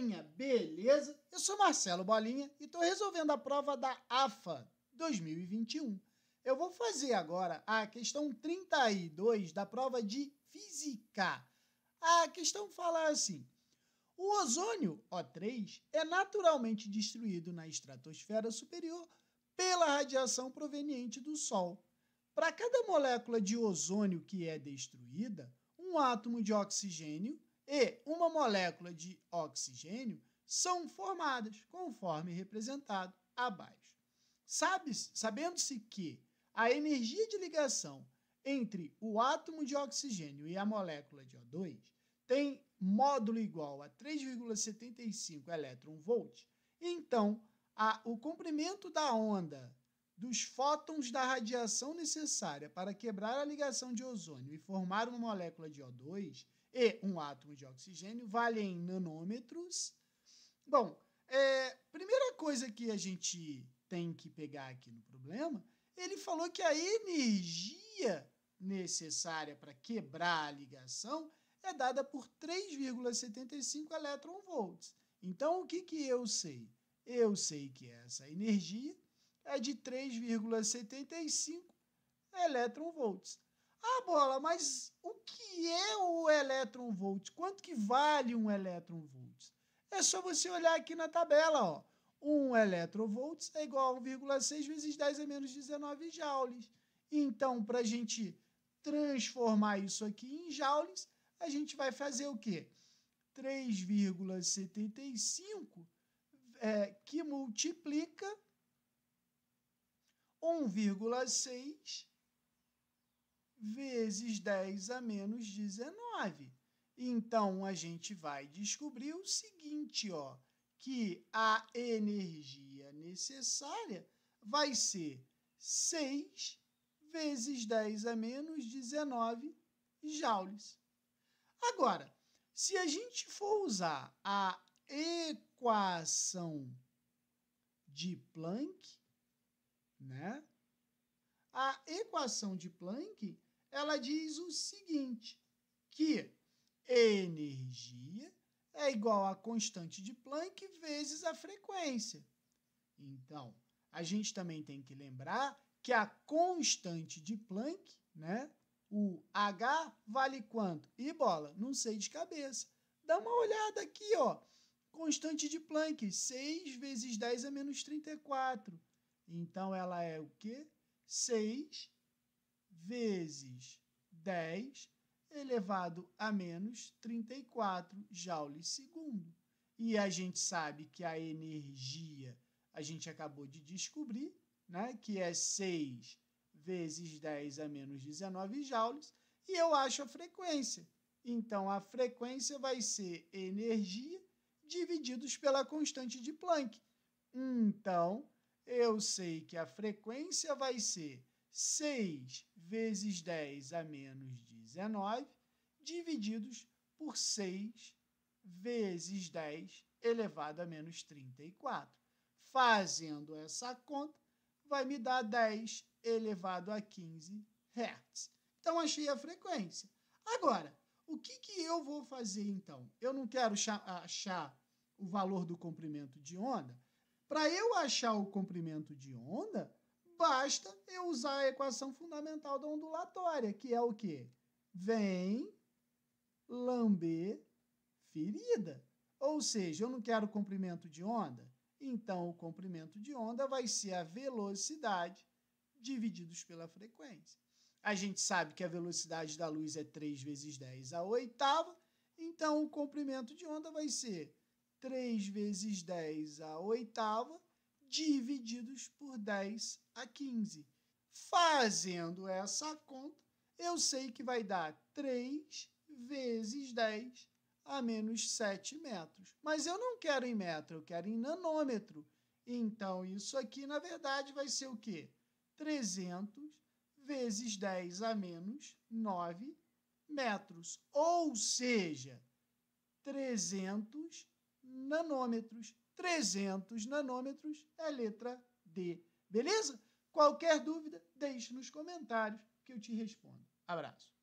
galerinha, beleza? Eu sou Marcelo Bolinha e estou resolvendo a prova da AFA 2021. Eu vou fazer agora a questão 32 da prova de Física. A questão fala assim: o ozônio, O3, é naturalmente destruído na estratosfera superior pela radiação proveniente do Sol. Para cada molécula de ozônio que é destruída, um átomo de oxigênio e uma molécula de oxigênio são formadas, conforme representado abaixo. Sabendo-se que a energia de ligação entre o átomo de oxigênio e a molécula de O2 tem módulo igual a 3,75 elétron então a, o comprimento da onda dos fótons da radiação necessária para quebrar a ligação de ozônio e formar uma molécula de O2 e um átomo de oxigênio valem nanômetros. Bom, é, primeira coisa que a gente tem que pegar aqui no problema, ele falou que a energia necessária para quebrar a ligação é dada por 3,75 elétron volts. Então, o que, que eu sei? Eu sei que essa energia é de 3,75 elétron-volts. Ah, bola, mas o que é o elétron-volt? Quanto que vale um elétron-volt? É só você olhar aqui na tabela, ó. Um elétron-volts é igual a 1,6 vezes 10 a menos 19 joules. Então, para a gente transformar isso aqui em joules, a gente vai fazer o quê? 3,75 é, que multiplica 1,6 vezes 10 a menos 19. Então, a gente vai descobrir o seguinte, ó, que a energia necessária vai ser 6 vezes 10 a menos 19 joules. Agora, se a gente for usar a equação de Planck, né? A equação de Planck, ela diz o seguinte, que energia é igual à constante de Planck vezes a frequência. Então, a gente também tem que lembrar que a constante de Planck, né? O H vale quanto? E bola, não sei de cabeça. Dá uma olhada aqui, ó. Constante de Planck, 6 vezes 10 a é menos 34. Então ela é o quê? 6 vezes 10 elevado a menos 34 joules segundo. E a gente sabe que a energia, a gente acabou de descobrir, né, que é 6 vezes 10 a menos 19 joules, e eu acho a frequência. Então a frequência vai ser energia divididos pela constante de Planck. Então, eu sei que a frequência vai ser 6 vezes 10 a menos 19, divididos por 6 vezes 10 elevado a menos 34. Fazendo essa conta, vai me dar 10 elevado a 15 Hz. Então, achei a frequência. Agora, o que, que eu vou fazer então? Eu não quero achar o valor do comprimento de onda, para eu achar o comprimento de onda, basta eu usar a equação fundamental da ondulatória, que é o quê? Vem lamber ferida. Ou seja, eu não quero comprimento de onda, então o comprimento de onda vai ser a velocidade divididos pela frequência. A gente sabe que a velocidade da luz é 3 vezes 10 a oitava, então o comprimento de onda vai ser 3 vezes 10 à oitava, divididos por 10 a 15. Fazendo essa conta, eu sei que vai dar 3 vezes 10 a menos 7 metros. Mas eu não quero em metro, eu quero em nanômetro. Então, isso aqui, na verdade, vai ser o quê? 300 vezes 10 a menos 9 metros. Ou seja, 300 nanômetros. 300 nanômetros é a letra D. Beleza? Qualquer dúvida, deixe nos comentários que eu te respondo. Abraço.